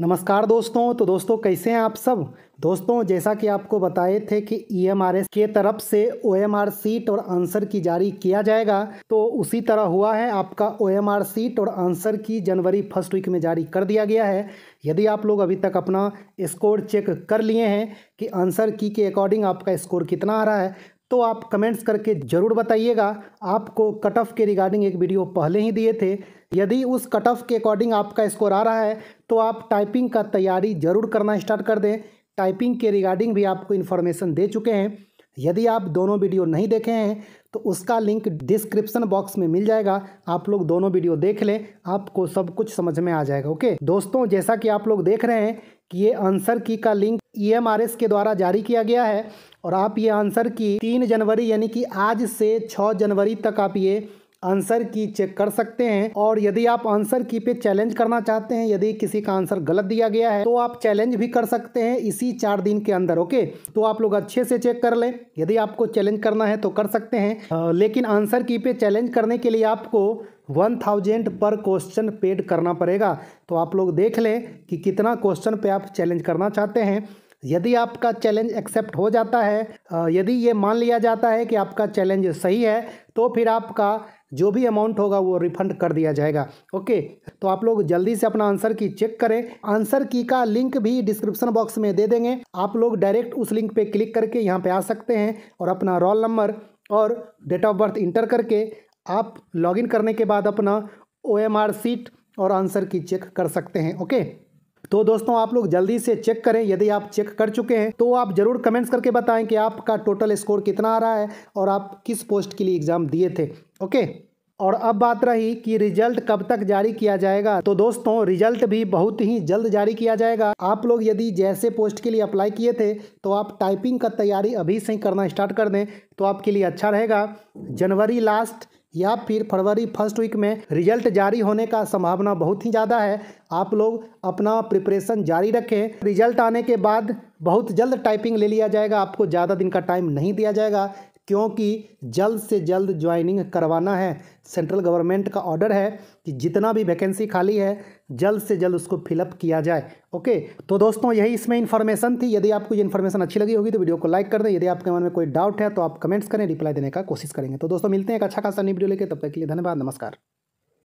नमस्कार दोस्तों तो दोस्तों कैसे हैं आप सब दोस्तों जैसा कि आपको बताए थे कि ई e के तरफ से ओ सीट और आंसर की जारी किया जाएगा तो उसी तरह हुआ है आपका ओ सीट और आंसर की जनवरी फर्स्ट वीक में जारी कर दिया गया है यदि आप लोग अभी तक अपना स्कोर चेक कर लिए हैं कि आंसर की के अकॉर्डिंग आपका स्कोर कितना आ रहा है तो आप कमेंट्स करके ज़रूर बताइएगा आपको कट ऑफ के रिगार्डिंग एक वीडियो पहले ही दिए थे यदि उस कट ऑफ के अकॉर्डिंग आपका स्कोर आ रहा है तो आप टाइपिंग का तैयारी ज़रूर करना स्टार्ट कर दें टाइपिंग के रिगार्डिंग भी आपको इन्फॉर्मेशन दे चुके हैं यदि आप दोनों वीडियो नहीं देखे हैं तो उसका लिंक डिस्क्रिप्शन बॉक्स में मिल जाएगा आप लोग दोनों वीडियो देख लें आपको सब कुछ समझ में आ जाएगा ओके दोस्तों जैसा कि आप लोग देख रहे हैं ये आंसर की का लिंक ईएमआरएस e के द्वारा जारी किया गया है और आप ये आंसर की तीन जनवरी यानी कि आज से छः जनवरी तक आप ये आंसर की चेक कर सकते हैं और यदि आप आंसर की पे चैलेंज करना चाहते हैं यदि किसी का आंसर गलत दिया गया है तो आप चैलेंज भी कर सकते हैं इसी चार दिन के अंदर ओके तो आप लोग अच्छे से चेक कर लें यदि आपको चैलेंज करना है तो कर सकते हैं लेकिन आंसर की पे चैलेंज करने के लिए आपको वन थाउजेंड पर क्वेश्चन पेड करना पड़ेगा तो आप लोग देख लें कि कितना क्वेश्चन पे आप चैलेंज करना चाहते हैं यदि आपका चैलेंज एक्सेप्ट हो जाता है यदि ये मान लिया जाता है कि आपका चैलेंज सही है तो फिर आपका जो भी अमाउंट होगा वो रिफंड कर दिया जाएगा ओके तो आप लोग जल्दी से अपना आंसर की चेक करें आंसर की का लिंक भी डिस्क्रिप्शन बॉक्स में दे देंगे आप लोग डायरेक्ट उस लिंक पे क्लिक करके यहाँ पे आ सकते हैं और अपना रोल नंबर और डेट ऑफ बर्थ इंटर करके आप लॉगिन करने के बाद अपना ओ एम आर सीट और आंसर की चेक कर सकते हैं ओके तो दोस्तों आप लोग जल्दी से चेक करें यदि आप चेक कर चुके हैं तो आप ज़रूर कमेंट्स करके बताएं कि आपका टोटल स्कोर कितना आ रहा है और आप किस पोस्ट के लिए एग्ज़ाम दिए थे ओके और अब बात रही कि रिजल्ट कब तक जारी किया जाएगा तो दोस्तों रिजल्ट भी बहुत ही जल्द जारी किया जाएगा आप लोग यदि जैसे पोस्ट के लिए अप्लाई किए थे तो आप टाइपिंग का तैयारी अभी से ही करना स्टार्ट कर दें तो आपके लिए अच्छा रहेगा जनवरी लास्ट या फिर फरवरी फर्स्ट वीक में रिजल्ट जारी होने का संभावना बहुत ही ज़्यादा है आप लोग अपना प्रिपरेशन जारी रखें रिजल्ट आने के बाद बहुत जल्द टाइपिंग ले लिया जाएगा आपको ज़्यादा दिन का टाइम नहीं दिया जाएगा क्योंकि जल्द से जल्द ज्वाइनिंग करवाना है सेंट्रल गवर्नमेंट का ऑर्डर है कि जितना भी वैकेंसी खाली है जल्द से जल्द उसको फिलअप किया जाए ओके तो दोस्तों यही इसमें इन्फॉर्मेशन थी यदि आपको ये इन्फॉर्मेशन अच्छी लगी होगी तो वीडियो को लाइक कर दें यदि आपके मन में कोई डाउट है तो आप कमेंट्स करें रिप्लाई देने का कोशिश करेंगे तो दोस्तों मिलते हैं एक अच्छा खासा नहीं वीडियो लेकर तब तक के लिए धन्यवाद नमस्कार